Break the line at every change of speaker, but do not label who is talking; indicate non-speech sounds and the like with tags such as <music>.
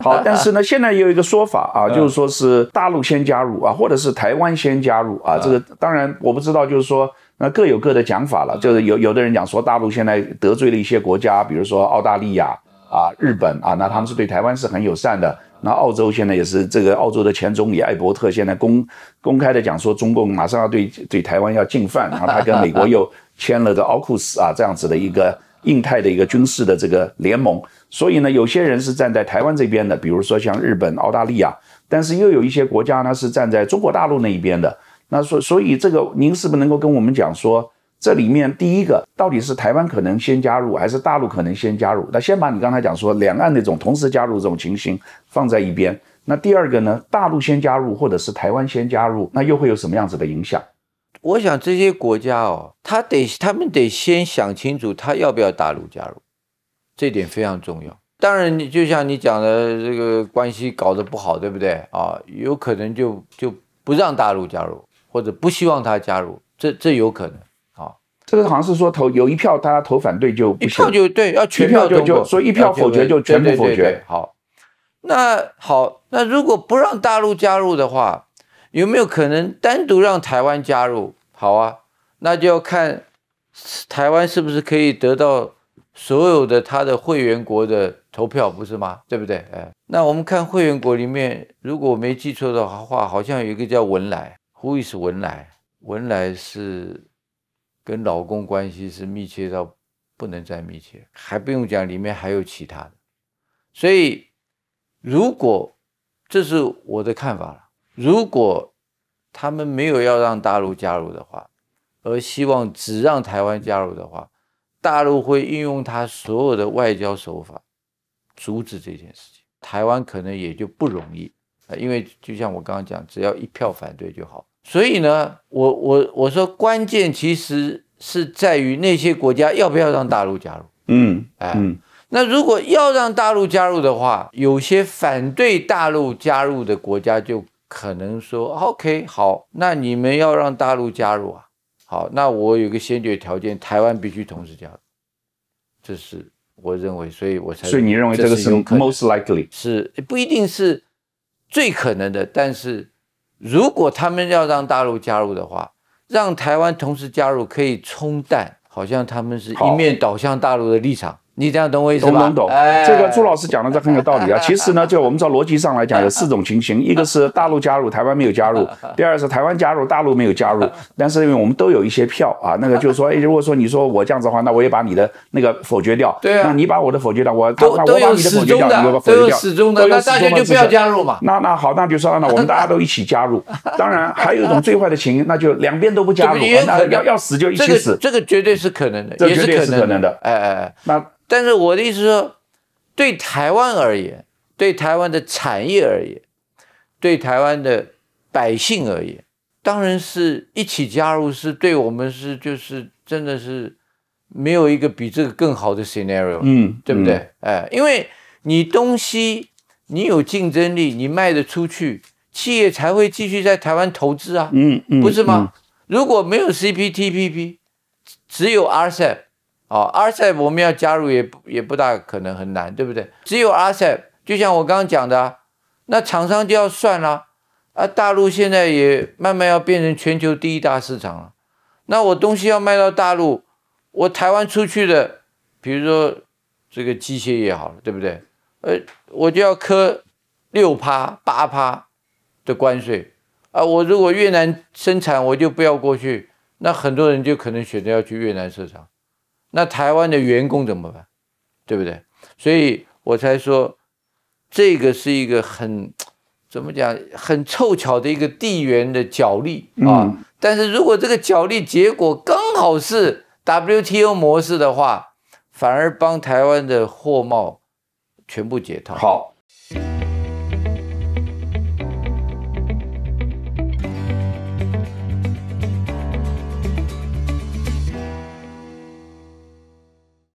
<laughs> 好，但是呢，现在也有一个说法啊，就是说是大陆先加入啊，或者是台湾先加入啊。这个当然我不知道，就是说那各有各的讲法了。就是有有的人讲说，大陆现在得罪了一些国家，比如说澳大利亚啊、日本啊，那他们是对台湾是很友善的。那澳洲现在也是这个，澳洲的前总理艾伯特现在公公开的讲说，中共马上要对对台湾要进犯，然后他跟美国又签了个奥库斯啊这样子的一个。印太的一个军事的这个联盟，所以呢，有些人是站在台湾这边的，比如说像日本、澳大利亚，但是又有一些国家呢是站在中国大陆那一边的。那所所以，这个您是不是能够跟我们讲说，这里面第一个到底是台湾可能先加入，还是大陆可能先加入？那先把你刚才讲说两岸那种同时加入这种情形放在一边。那第二个呢，大陆先加入，或者是台湾先加入，那又会有什么样子的影响？
我想这些国家哦，他得他们得先想清楚，他要不要大陆加入，这点非常重要。当然，你就像你讲的，这个关系搞得不好，对不对啊？有可能就就不让大陆加入，或者不希望他加入，这这有可能啊。
这个好像是说投有一票，大家投反对就不一票就对，要全票通过，说一票否决就全部否决。
好，那好，那如果不让大陆加入的话。有没有可能单独让台湾加入？好啊，那就要看台湾是不是可以得到所有的它的会员国的投票，不是吗？对不对？哎，那我们看会员国里面，如果我没记错的话，好像有一个叫文莱，w h o is 文莱，文莱是跟老公关系是密切到不能再密切，还不用讲里面还有其他的，所以如果这是我的看法了。如果他们没有要让大陆加入的话，而希望只让台湾加入的话，大陆会运用他所有的外交手法阻止这件事情，台湾可能也就不容易啊。因为就像我刚刚讲，只要一票反对就好。所以呢，我我我说，关键其实是在于那些国家要不要让大陆加入。
嗯，哎，嗯，
那如果要让大陆加入的话，有些反对大陆加入的国家就。可能说 OK 好，那你们要让大陆加入啊，好，那我有个先决条件，台湾必须同时加入，这是我认为，所以我才，所以你认为这个是 most likely 是不一定是最可能的，但是如果他们要让大陆加入的话，让台湾同时加入，可以冲淡好像他们是一面倒向大陆的立场。你这样懂我意思吗？懂懂懂，哎，这个朱
老师讲的这很有道理啊。<laughs> 其实呢，就我们在逻辑上来讲，<laughs> 有四种情形：一个是大陆加入，台湾没有加入；<laughs> 第二是台湾加入，大陆没有加入。但是因为我们都有一些票啊，那个就是说，哎，如果说你说我这样子的话，那我也把你的那个否决掉。对，那你把我的否决掉，我那我把你的否决掉，你把否决掉，都否决掉。那大家就不要加入嘛。那那好，那就算了，我们大家都一起加入。当然，还有一种最坏的情形，那就两边都不加入，那要要死就一起死。
这个这个绝对是可能的，这绝对是可能的。哎哎，那。但是我的意思是说，对台湾而言，对台湾的产业而言，对台湾的百姓而言，当然是一起加入是对我们是就是真的是没有一个比这个更好的 scenario，嗯，对不对？哎，因为你东西你有竞争力，你卖得出去，企业才会继续在台湾投资啊，嗯嗯，不是吗？如果没有 CPTPP，只有 RCEP。哦，阿 p 我们要加入也也不大可能很难，对不对？只有阿 p 就像我刚刚讲的，那厂商就要算了、啊，大陆现在也慢慢要变成全球第一大市场了。那我东西要卖到大陆，我台湾出去的，比如说这个机械也好了，对不对？呃，我就要磕六趴八趴的关税啊。我如果越南生产，我就不要过去。那很多人就可能选择要去越南市场。那台湾的员工怎么办，对不对？所以我才说，这个是一个很怎么讲，很凑巧的一个地缘的角力啊。但是如果这个角力结果刚好是 WTO 模式的话，反而帮台湾的货贸全部解套。好。